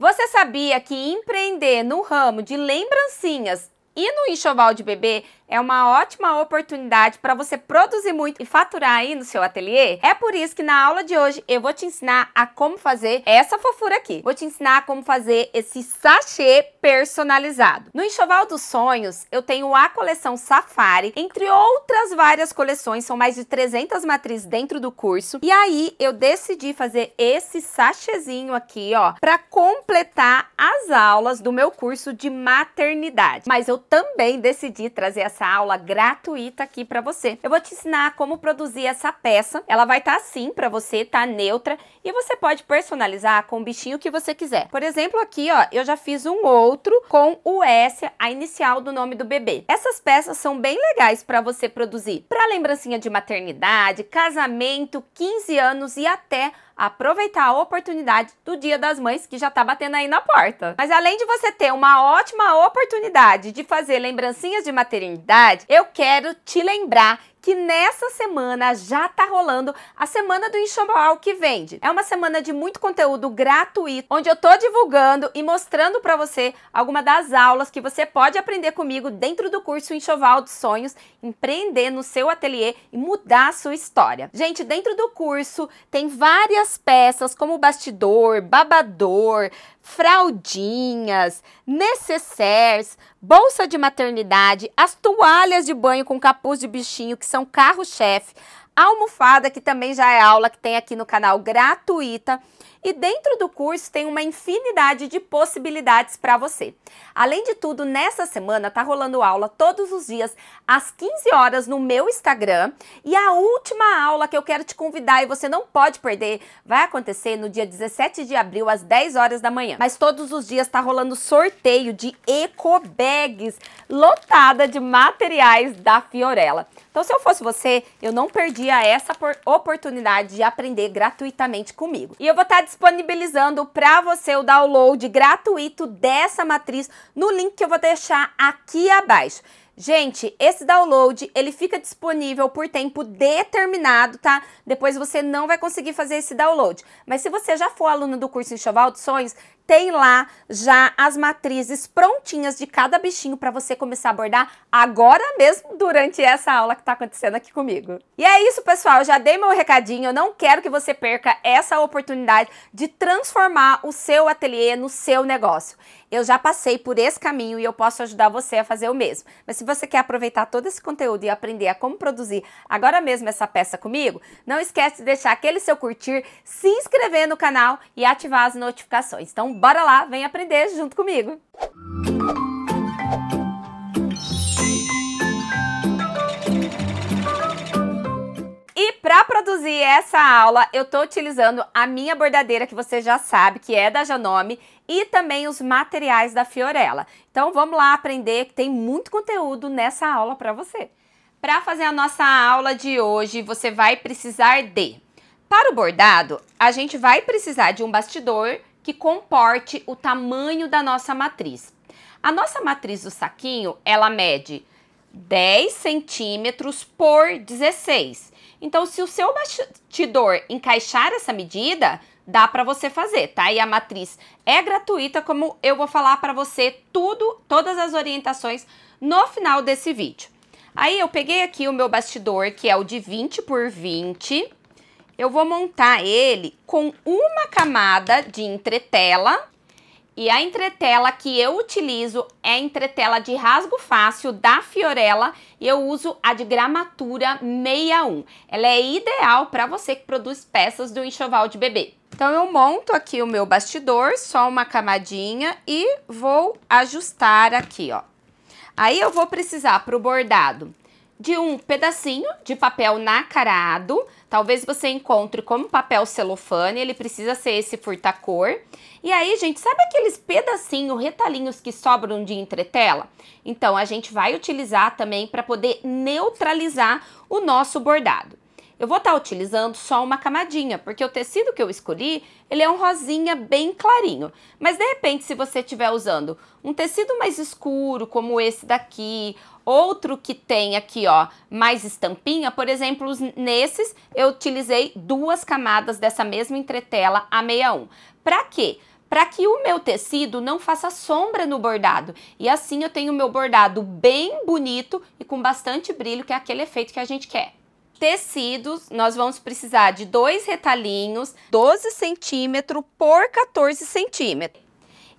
Você sabia que empreender no ramo de lembrancinhas e no enxoval de bebê é uma ótima oportunidade para você produzir muito e faturar aí no seu ateliê. É por isso que na aula de hoje eu vou te ensinar a como fazer essa fofura aqui. Vou te ensinar como fazer esse sachê personalizado. No enxoval dos sonhos eu tenho a coleção Safari, entre outras várias coleções, são mais de 300 matrizes dentro do curso. E aí eu decidi fazer esse sachêzinho aqui, ó, para completar as aulas do meu curso de maternidade. Mas eu também decidi trazer essa aula gratuita aqui para você. Eu vou te ensinar como produzir essa peça. Ela vai estar tá assim para você, tá neutra e você pode personalizar com o bichinho que você quiser. Por exemplo, aqui ó, eu já fiz um outro com o S, a inicial do nome do bebê. Essas peças são bem legais para você produzir para lembrancinha de maternidade, casamento, 15 anos e até aproveitar a oportunidade do Dia das Mães que já está batendo aí na porta. Mas além de você ter uma ótima oportunidade de fazer lembrancinhas de maternidade, eu quero te lembrar que nessa semana já tá rolando a semana do enxoval que vende. É uma semana de muito conteúdo gratuito, onde eu tô divulgando e mostrando para você alguma das aulas que você pode aprender comigo dentro do curso Enxoval dos Sonhos, empreender no seu ateliê e mudar a sua história. Gente, dentro do curso tem várias peças como bastidor, babador, fraldinhas, necessaires, bolsa de maternidade, as toalhas de banho com capuz de bichinho, que são carro-chefe, almofada, que também já é aula que tem aqui no canal gratuita. E dentro do curso tem uma infinidade de possibilidades para você. Além de tudo, nessa semana tá rolando aula todos os dias às 15 horas no meu Instagram. E a última aula que eu quero te convidar e você não pode perder vai acontecer no dia 17 de abril às 10 horas da manhã. Mas todos os dias tá rolando sorteio de eco bags lotada de materiais da Fiorella. Então, se eu fosse você, eu não perdia essa oportunidade de aprender gratuitamente comigo. E eu vou estar tá disponibilizando para você o download gratuito dessa matriz no link que eu vou deixar aqui abaixo. Gente, esse download, ele fica disponível por tempo determinado, tá? Depois você não vai conseguir fazer esse download. Mas se você já for aluna do curso Enxoval de Sonhos, tem lá já as matrizes prontinhas de cada bichinho para você começar a abordar agora mesmo durante essa aula que está acontecendo aqui comigo. E é isso, pessoal. Eu já dei meu recadinho. Eu não quero que você perca essa oportunidade de transformar o seu ateliê no seu negócio. Eu já passei por esse caminho e eu posso ajudar você a fazer o mesmo. Mas se você quer aproveitar todo esse conteúdo e aprender a como produzir agora mesmo essa peça comigo, não esquece de deixar aquele seu curtir, se inscrever no canal e ativar as notificações. Então, bora lá, vem aprender junto comigo! E para produzir essa aula, eu estou utilizando a minha bordadeira que você já sabe, que é da Janome, e também os materiais da Fiorella. Então vamos lá aprender que tem muito conteúdo nessa aula para você. Para fazer a nossa aula de hoje, você vai precisar de... Para o bordado, a gente vai precisar de um bastidor, que comporte o tamanho da nossa matriz. A nossa matriz do saquinho, ela mede 10 centímetros por 16. Então, se o seu bastidor encaixar essa medida, dá para você fazer, tá? E a matriz é gratuita, como eu vou falar para você tudo, todas as orientações no final desse vídeo. Aí eu peguei aqui o meu bastidor, que é o de 20 por 20, eu vou montar ele com uma camada de entretela. E a entretela que eu utilizo é a entretela de rasgo fácil da Fiorella e eu uso a de gramatura 61. Ela é ideal para você que produz peças do enxoval de bebê. Então eu monto aqui o meu bastidor, só uma camadinha e vou ajustar aqui, ó. Aí eu vou precisar para o bordado de um pedacinho de papel nacarado. Talvez você encontre como papel celofane, ele precisa ser esse furtacor. E aí, gente, sabe aqueles pedacinhos, retalhinhos que sobram de entretela? Então, a gente vai utilizar também para poder neutralizar o nosso bordado. Eu vou estar tá utilizando só uma camadinha, porque o tecido que eu escolhi, ele é um rosinha bem clarinho. Mas de repente, se você estiver usando um tecido mais escuro, como esse daqui, Outro que tem aqui, ó, mais estampinha, por exemplo, nesses eu utilizei duas camadas dessa mesma entretela A61. Para quê? para que o meu tecido não faça sombra no bordado. E assim eu tenho o meu bordado bem bonito e com bastante brilho, que é aquele efeito que a gente quer. Tecidos, nós vamos precisar de dois retalhinhos, 12 centímetros por 14 centímetros.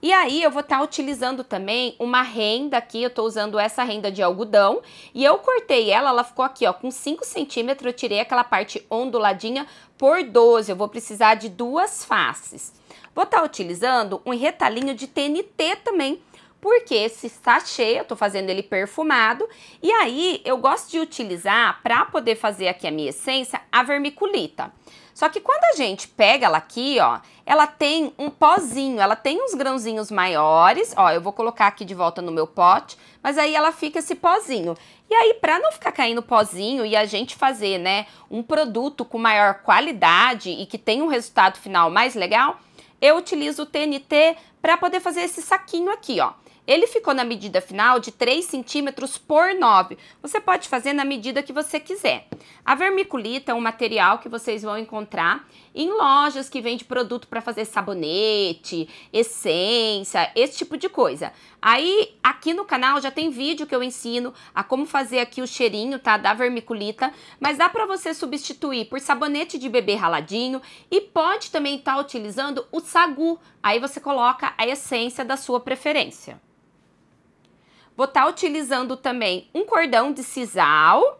E aí eu vou estar tá utilizando também uma renda aqui, eu estou usando essa renda de algodão e eu cortei ela, ela ficou aqui ó, com 5 centímetros, eu tirei aquela parte onduladinha por 12, eu vou precisar de duas faces. Vou estar tá utilizando um retalhinho de TNT também, porque esse sachê, tá eu tô fazendo ele perfumado, e aí eu gosto de utilizar, para poder fazer aqui a minha essência, a vermiculita. Só que quando a gente pega ela aqui, ó, ela tem um pozinho, ela tem uns grãozinhos maiores, ó, eu vou colocar aqui de volta no meu pote, mas aí ela fica esse pozinho. E aí, para não ficar caindo pozinho e a gente fazer, né, um produto com maior qualidade e que tem um resultado final mais legal, eu utilizo o TNT para poder fazer esse saquinho aqui, ó. Ele ficou na medida final de 3 centímetros por 9. Você pode fazer na medida que você quiser. A vermiculita é um material que vocês vão encontrar em lojas que vende produto para fazer sabonete, essência, esse tipo de coisa. Aí, aqui no canal já tem vídeo que eu ensino a como fazer aqui o cheirinho, tá, da vermiculita, mas dá para você substituir por sabonete de bebê raladinho e pode também estar tá utilizando o sagu. Aí você coloca a essência da sua preferência. Vou estar tá utilizando também um cordão de sisal.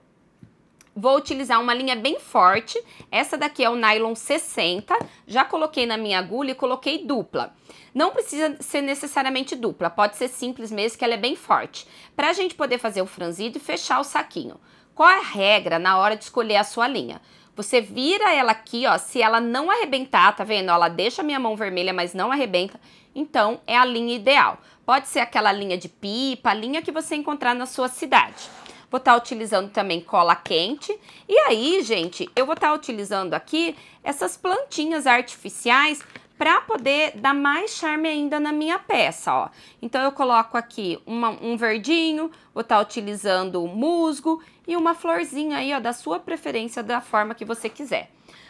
Vou utilizar uma linha bem forte. Essa daqui é o nylon 60. Já coloquei na minha agulha e coloquei dupla. Não precisa ser necessariamente dupla, pode ser simples mesmo, que ela é bem forte. Para a gente poder fazer o franzido e fechar o saquinho. Qual é a regra na hora de escolher a sua linha? Você vira ela aqui, ó, se ela não arrebentar, tá vendo? Ela deixa minha mão vermelha, mas não arrebenta. Então, é a linha ideal. Pode ser aquela linha de pipa, a linha que você encontrar na sua cidade. Vou estar tá utilizando também cola quente. E aí, gente, eu vou estar tá utilizando aqui essas plantinhas artificiais para poder dar mais charme ainda na minha peça, ó. Então, eu coloco aqui uma, um verdinho, vou estar tá utilizando o musgo e uma florzinha aí, ó, da sua preferência, da forma que você quiser.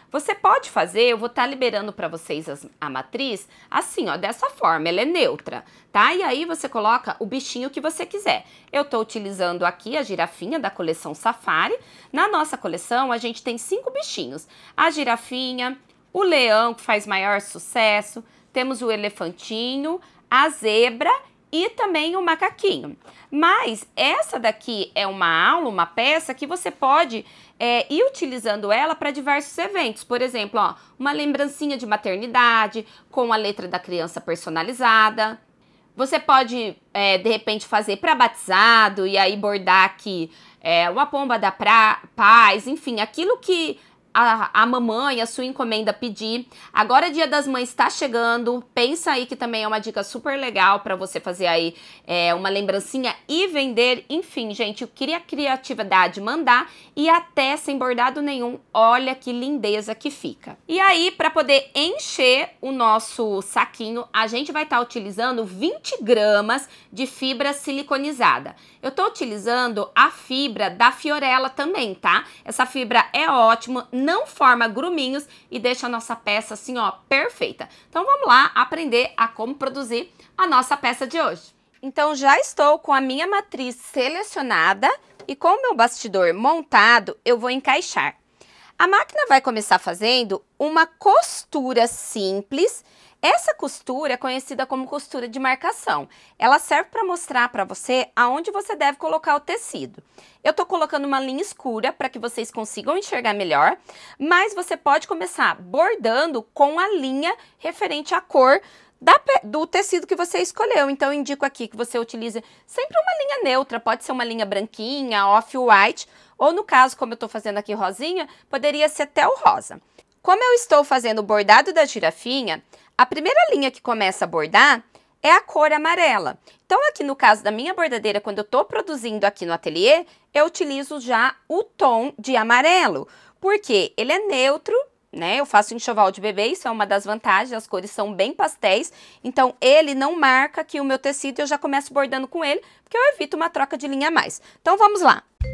Você pode fazer, eu vou estar tá liberando para vocês as, a matriz assim, ó, dessa forma, ela é neutra, tá? E aí você coloca o bichinho que você quiser. Eu estou utilizando aqui a girafinha da coleção Safari. Na nossa coleção, a gente tem cinco bichinhos. A girafinha, o leão, que faz maior sucesso, temos o elefantinho, a zebra e também o macaquinho. Mas essa daqui é uma aula, uma peça que você pode é, ir utilizando ela para diversos eventos. Por exemplo, ó, uma lembrancinha de maternidade com a letra da criança personalizada. Você pode, é, de repente, fazer para batizado e aí bordar aqui é, uma pomba da pra, paz, enfim, aquilo que a, a mamãe, a sua encomenda pedir. Agora é Dia das Mães está chegando, pensa aí que também é uma dica super legal para você fazer aí é, uma lembrancinha e vender. Enfim, gente, eu queria criatividade mandar e até sem bordado nenhum, olha que lindeza que fica. E aí, para poder encher o nosso saquinho, a gente vai estar tá utilizando 20 gramas de fibra siliconizada. Eu tô utilizando a fibra da Fiorella também, tá? Essa fibra é ótima, não forma gruminhos e deixa a nossa peça assim, ó, perfeita. Então vamos lá aprender a como produzir a nossa peça de hoje. Então já estou com a minha matriz selecionada e com o meu bastidor montado, eu vou encaixar. A máquina vai começar fazendo uma costura simples essa costura é conhecida como costura de marcação. Ela serve para mostrar para você aonde você deve colocar o tecido. Eu estou colocando uma linha escura para que vocês consigam enxergar melhor, mas você pode começar bordando com a linha referente à cor da, do tecido que você escolheu. Então, indico aqui que você utilize sempre uma linha neutra, pode ser uma linha branquinha, off-white, ou no caso, como eu estou fazendo aqui rosinha, poderia ser até o rosa. Como eu estou fazendo o bordado da girafinha, a primeira linha que começa a bordar é a cor amarela. Então, aqui no caso da minha bordadeira, quando eu estou produzindo aqui no ateliê, eu utilizo já o tom de amarelo, porque ele é neutro, né? Eu faço enxoval de bebê, isso é uma das vantagens, as cores são bem pastéis, então ele não marca aqui o meu tecido, eu já começo bordando com ele, porque eu evito uma troca de linha a mais. Então, vamos lá. Música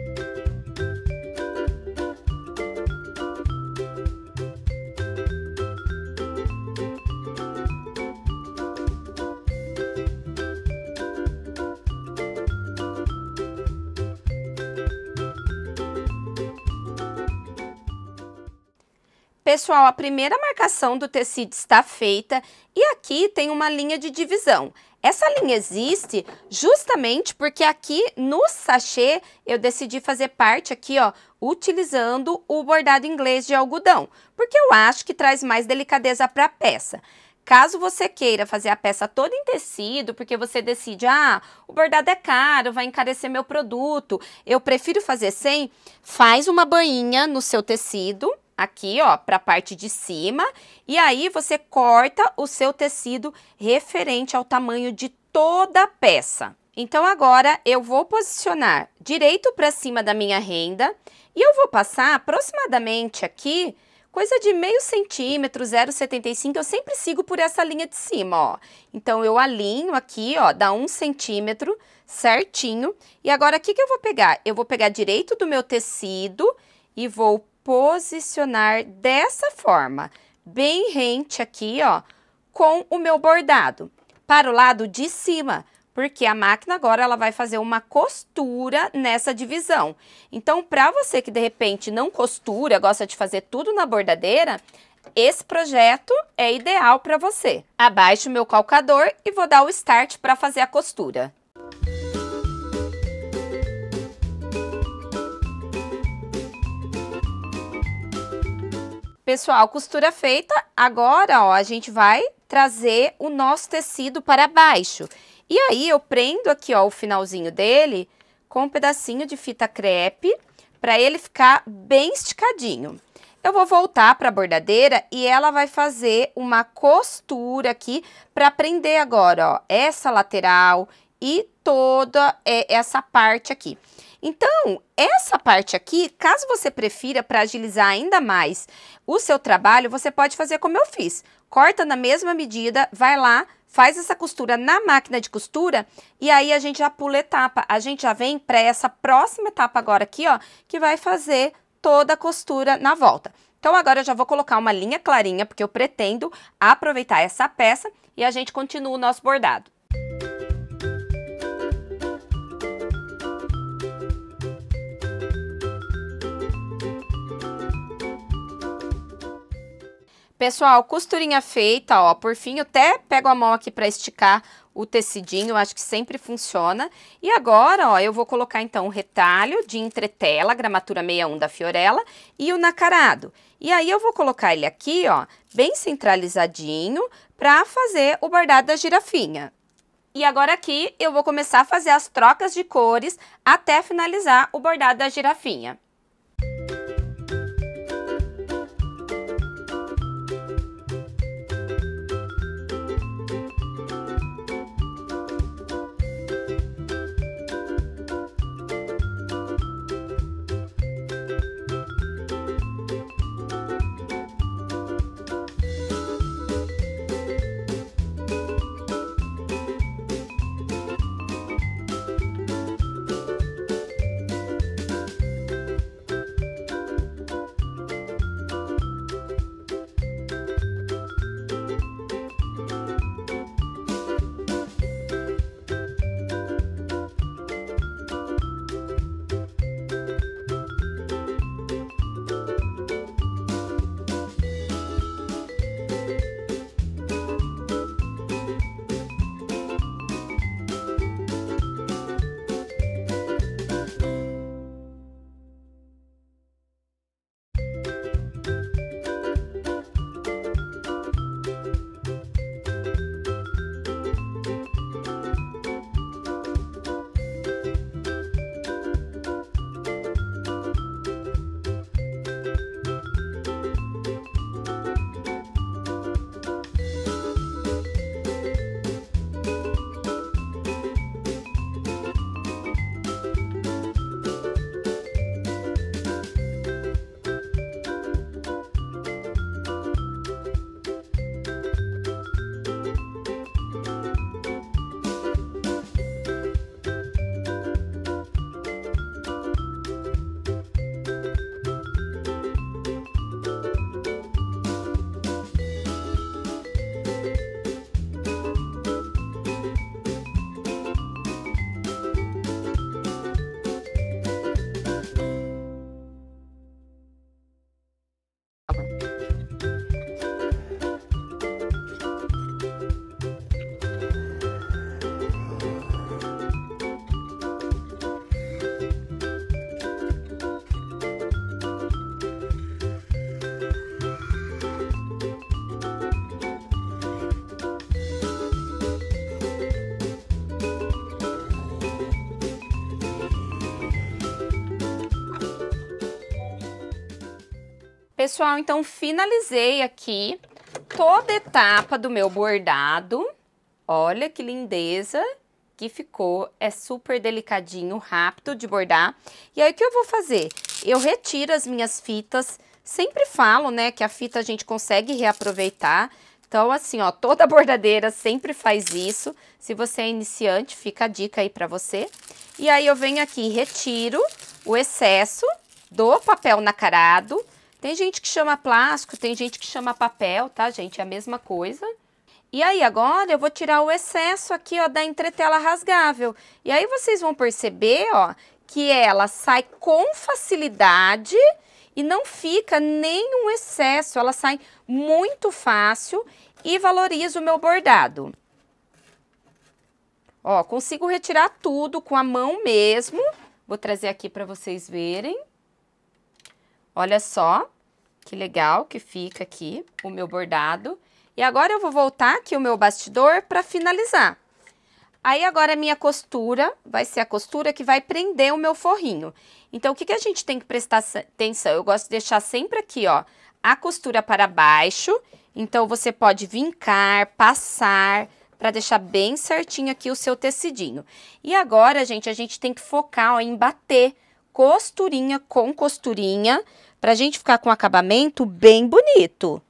Pessoal, a primeira marcação do tecido está feita e aqui tem uma linha de divisão. Essa linha existe justamente porque aqui no sachê eu decidi fazer parte aqui, ó, utilizando o bordado inglês de algodão, porque eu acho que traz mais delicadeza para a peça. Caso você queira fazer a peça toda em tecido, porque você decide, ah, o bordado é caro, vai encarecer meu produto, eu prefiro fazer sem, faz uma bainha no seu tecido, aqui, ó, para a parte de cima, e aí você corta o seu tecido referente ao tamanho de toda a peça. Então, agora eu vou posicionar direito para cima da minha renda e eu vou passar aproximadamente aqui, coisa de meio centímetro, 0,75, eu sempre sigo por essa linha de cima, ó. Então, eu alinho aqui, ó, dá um centímetro certinho. E agora, o que, que eu vou pegar? Eu vou pegar direito do meu tecido e vou posicionar dessa forma, bem rente aqui, ó, com o meu bordado, para o lado de cima, porque a máquina agora ela vai fazer uma costura nessa divisão. Então, para você que de repente não costura, gosta de fazer tudo na bordadeira, esse projeto é ideal para você. Abaixo o meu calcador e vou dar o start para fazer a costura. Pessoal, costura feita, agora, ó, a gente vai trazer o nosso tecido para baixo. E aí, eu prendo aqui, ó, o finalzinho dele com um pedacinho de fita crepe, para ele ficar bem esticadinho. Eu vou voltar para a bordadeira e ela vai fazer uma costura aqui para prender agora, ó, essa lateral e toda é, essa parte aqui. Então, essa parte aqui, caso você prefira para agilizar ainda mais o seu trabalho, você pode fazer como eu fiz. Corta na mesma medida, vai lá, faz essa costura na máquina de costura e aí a gente já pula etapa. A gente já vem para essa próxima etapa agora aqui, ó, que vai fazer toda a costura na volta. Então, agora eu já vou colocar uma linha clarinha, porque eu pretendo aproveitar essa peça e a gente continua o nosso bordado. Pessoal, costurinha feita, ó, por fim, eu até pego a mão aqui para esticar o tecidinho, acho que sempre funciona. E agora, ó, eu vou colocar então o retalho de entretela, gramatura 61 da Fiorella e o nacarado. E aí eu vou colocar ele aqui, ó, bem centralizadinho para fazer o bordado da girafinha. E agora aqui eu vou começar a fazer as trocas de cores até finalizar o bordado da girafinha. pessoal, então finalizei aqui toda etapa do meu bordado. Olha que lindeza que ficou. É super delicadinho, rápido de bordar. E aí, o que eu vou fazer? Eu retiro as minhas fitas. Sempre falo, né, que a fita a gente consegue reaproveitar. Então, assim, ó, toda bordadeira sempre faz isso. Se você é iniciante, fica a dica aí pra você. E aí, eu venho aqui e retiro o excesso do papel nacarado tem gente que chama plástico, tem gente que chama papel, tá, gente? É a mesma coisa. E aí, agora eu vou tirar o excesso aqui, ó, da entretela rasgável. E aí vocês vão perceber, ó, que ela sai com facilidade e não fica nenhum excesso. Ela sai muito fácil e valoriza o meu bordado. Ó, consigo retirar tudo com a mão mesmo. Vou trazer aqui para vocês verem. Olha só. Que legal que fica aqui o meu bordado. E agora eu vou voltar aqui o meu bastidor para finalizar. Aí agora a minha costura vai ser a costura que vai prender o meu forrinho. Então, o que, que a gente tem que prestar atenção? Eu gosto de deixar sempre aqui, ó, a costura para baixo. Então, você pode vincar, passar, para deixar bem certinho aqui o seu tecidinho. E agora, gente, a gente tem que focar ó, em bater costurinha com costurinha Pra gente ficar com um acabamento bem bonito.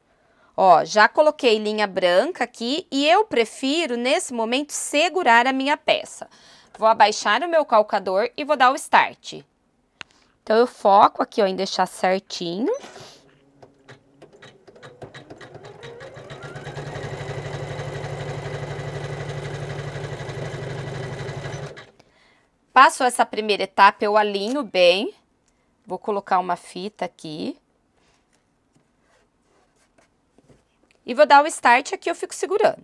Ó, já coloquei linha branca aqui e eu prefiro, nesse momento, segurar a minha peça. Vou abaixar o meu calcador e vou dar o start. Então, eu foco aqui, ó, em deixar certinho. Passou essa primeira etapa, eu alinho bem. Vou colocar uma fita aqui. E vou dar o start aqui, eu fico segurando.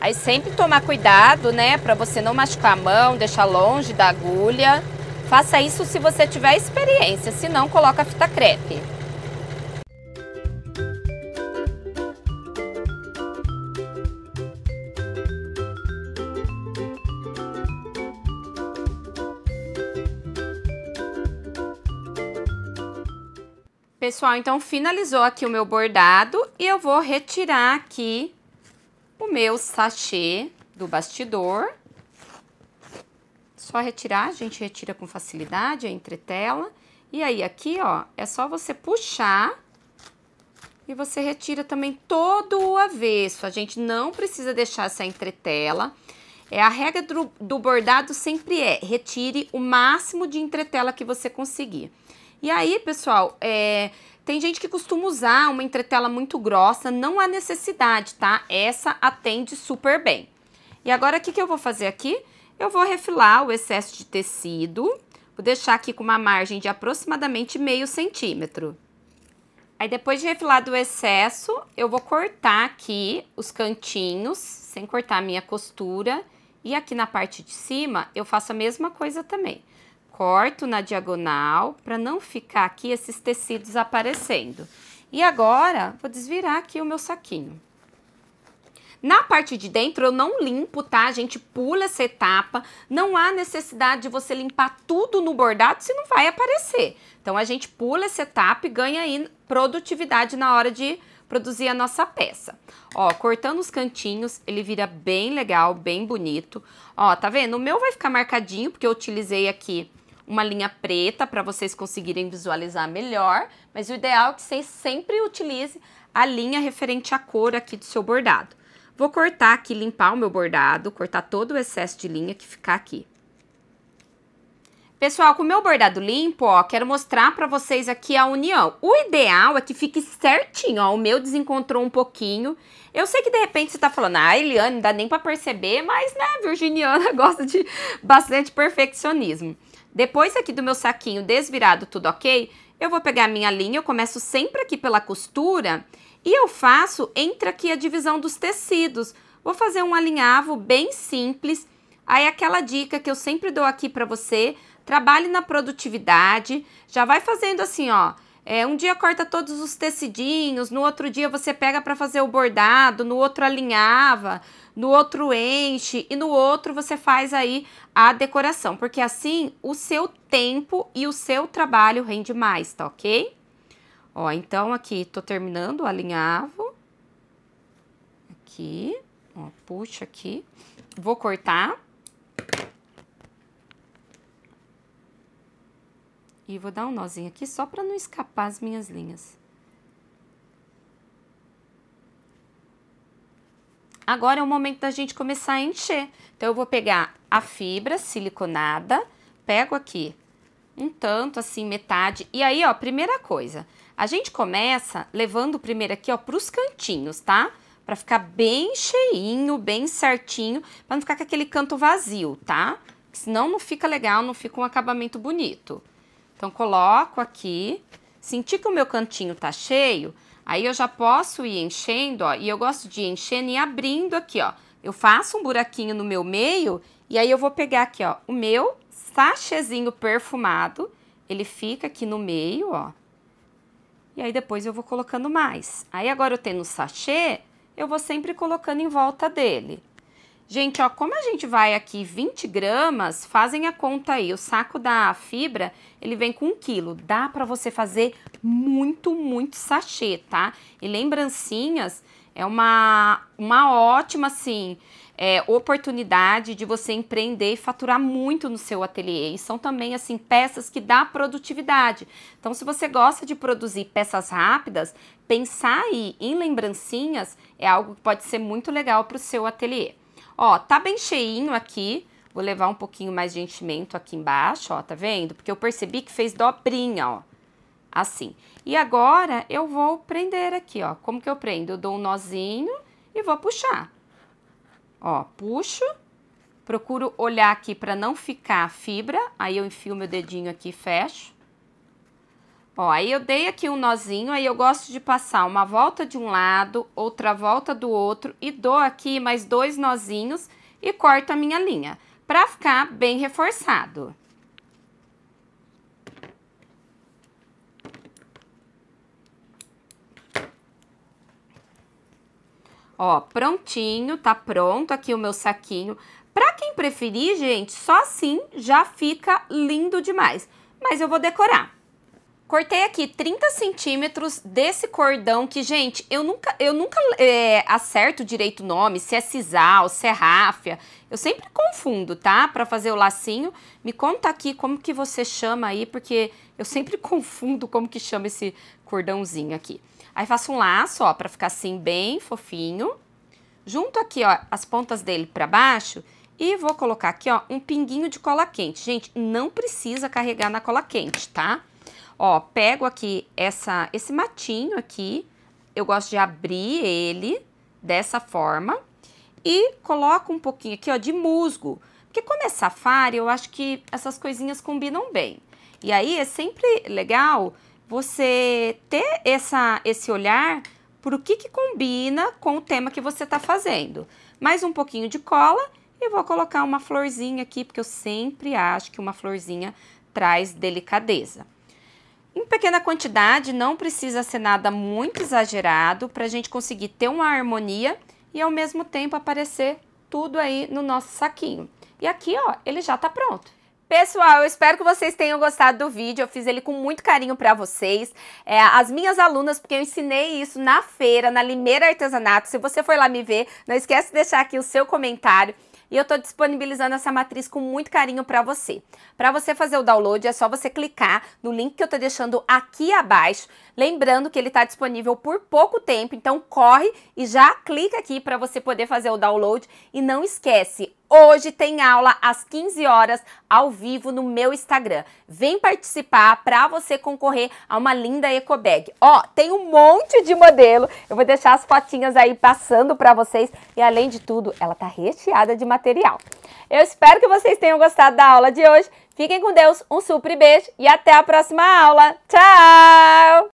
Aí sempre tomar cuidado, né, para você não machucar a mão, deixar longe da agulha. Faça isso se você tiver experiência, se não, coloca a fita crepe. Pessoal, então finalizou aqui o meu bordado e eu vou retirar aqui o meu sachê do bastidor. Só retirar, a gente retira com facilidade a entretela. E aí aqui, ó, é só você puxar e você retira também todo o avesso. A gente não precisa deixar essa entretela. É, a regra do, do bordado sempre é, retire o máximo de entretela que você conseguir. E aí, pessoal, é, tem gente que costuma usar uma entretela muito grossa, não há necessidade, tá? Essa atende super bem. E agora, o que, que eu vou fazer aqui? Eu vou refilar o excesso de tecido, vou deixar aqui com uma margem de aproximadamente meio centímetro. Aí, depois de refilado o excesso, eu vou cortar aqui os cantinhos, sem cortar a minha costura. E aqui na parte de cima, eu faço a mesma coisa também corto na diagonal para não ficar aqui esses tecidos aparecendo. E agora, vou desvirar aqui o meu saquinho. Na parte de dentro eu não limpo, tá? A gente pula essa etapa. Não há necessidade de você limpar tudo no bordado, se não vai aparecer. Então a gente pula essa etapa e ganha aí produtividade na hora de produzir a nossa peça. Ó, cortando os cantinhos, ele vira bem legal, bem bonito. Ó, tá vendo? O meu vai ficar marcadinho, porque eu utilizei aqui uma linha preta para vocês conseguirem visualizar melhor, mas o ideal é que vocês sempre utilize a linha referente à cor aqui do seu bordado. Vou cortar aqui, limpar o meu bordado, cortar todo o excesso de linha que ficar aqui. Pessoal, com o meu bordado limpo, ó, quero mostrar pra vocês aqui a união. O ideal é que fique certinho, ó, o meu desencontrou um pouquinho. Eu sei que de repente você tá falando, ah, Eliane, não dá nem pra perceber, mas, né, virginiana gosta de bastante perfeccionismo. Depois aqui do meu saquinho desvirado tudo ok, eu vou pegar minha linha, eu começo sempre aqui pela costura e eu faço, entra aqui a divisão dos tecidos. Vou fazer um alinhavo bem simples. Aí aquela dica que eu sempre dou aqui para você, trabalhe na produtividade, já vai fazendo assim, ó, é, um dia corta todos os tecidinhos, no outro dia você pega para fazer o bordado, no outro alinhava, no outro enche e no outro você faz aí a decoração, porque assim o seu tempo e o seu trabalho rende mais, tá ok? Ó, então aqui tô terminando o alinhavo, aqui, ó, puxa aqui, vou cortar. E vou dar um nozinho aqui só para não escapar as minhas linhas. Agora é o momento da gente começar a encher. Então, eu vou pegar a fibra siliconada, pego aqui um tanto, assim, metade. E aí, ó, primeira coisa, a gente começa levando o primeiro aqui, ó, pros cantinhos, tá? Pra ficar bem cheinho, bem certinho, pra não ficar com aquele canto vazio, tá? senão não fica legal, não fica um acabamento bonito. Então, coloco aqui. Senti que o meu cantinho tá cheio, aí eu já posso ir enchendo, ó. E eu gosto de ir enchendo e abrindo aqui, ó. Eu faço um buraquinho no meu meio e aí eu vou pegar aqui, ó, o meu sachêzinho perfumado. Ele fica aqui no meio, ó. E aí depois eu vou colocando mais. Aí agora eu tenho o sachê, eu vou sempre colocando em volta dele. Gente, ó, como a gente vai aqui 20 gramas, fazem a conta aí. O saco da fibra, ele vem com um quilo. Dá para você fazer muito, muito sachê, tá? E lembrancinhas é uma, uma ótima, assim, é, oportunidade de você empreender e faturar muito no seu ateliê. E são também, assim, peças que dá produtividade. Então, se você gosta de produzir peças rápidas, pensar aí em lembrancinhas é algo que pode ser muito legal para o seu ateliê. Ó, tá bem cheinho aqui. Vou levar um pouquinho mais de enchimento aqui embaixo, ó, tá vendo? Porque eu percebi que fez dobrinha, ó. Assim. E agora, eu vou prender aqui, ó. Como que eu prendo? Eu dou um nozinho e vou puxar. Ó, puxo. Procuro olhar aqui para não ficar fibra. Aí, eu enfio meu dedinho aqui e fecho. Ó, aí eu dei aqui um nozinho, aí eu gosto de passar uma volta de um lado, outra volta do outro e dou aqui mais dois nozinhos e corto a minha linha, pra ficar bem reforçado. Ó, prontinho, tá pronto aqui o meu saquinho. Pra quem preferir, gente, só assim já fica lindo demais. Mas eu vou decorar. Cortei aqui 30 centímetros desse cordão que, gente, eu nunca, eu nunca é, acerto direito o nome, se é sisal, se é ráfia. Eu sempre confundo, tá? Pra fazer o lacinho. Me conta aqui como que você chama aí, porque eu sempre confundo como que chama esse cordãozinho aqui. Aí faço um laço, ó, pra ficar assim bem fofinho. Junto aqui, ó, as pontas dele pra baixo. E vou colocar aqui, ó, um pinguinho de cola quente. Gente, não precisa carregar na cola quente, Tá? Ó, pego aqui essa, esse matinho aqui, eu gosto de abrir ele dessa forma e coloco um pouquinho aqui, ó, de musgo. Porque como é safari, eu acho que essas coisinhas combinam bem. E aí é sempre legal você ter essa, esse olhar para o que, que combina com o tema que você está fazendo. Mais um pouquinho de cola e vou colocar uma florzinha aqui, porque eu sempre acho que uma florzinha traz delicadeza em pequena quantidade, não precisa ser nada muito exagerado para a gente conseguir ter uma harmonia e ao mesmo tempo aparecer tudo aí no nosso saquinho. E aqui, ó, ele já tá pronto. Pessoal, eu espero que vocês tenham gostado do vídeo, eu fiz ele com muito carinho para vocês. É, as minhas alunas, porque eu ensinei isso na feira, na Limeira Artesanato, se você for lá me ver, não esquece de deixar aqui o seu comentário e eu estou disponibilizando essa matriz com muito carinho para você. Para você fazer o download, é só você clicar no link que eu estou deixando aqui abaixo. Lembrando que ele está disponível por pouco tempo, então corre e já clica aqui para você poder fazer o download. E não esquece, Hoje tem aula às 15 horas ao vivo no meu Instagram. Vem participar para você concorrer a uma linda eco bag. Ó, tem um monte de modelo. Eu vou deixar as fotinhas aí passando para vocês e além de tudo, ela tá recheada de material. Eu espero que vocês tenham gostado da aula de hoje. Fiquem com Deus, um super beijo e até a próxima aula. Tchau!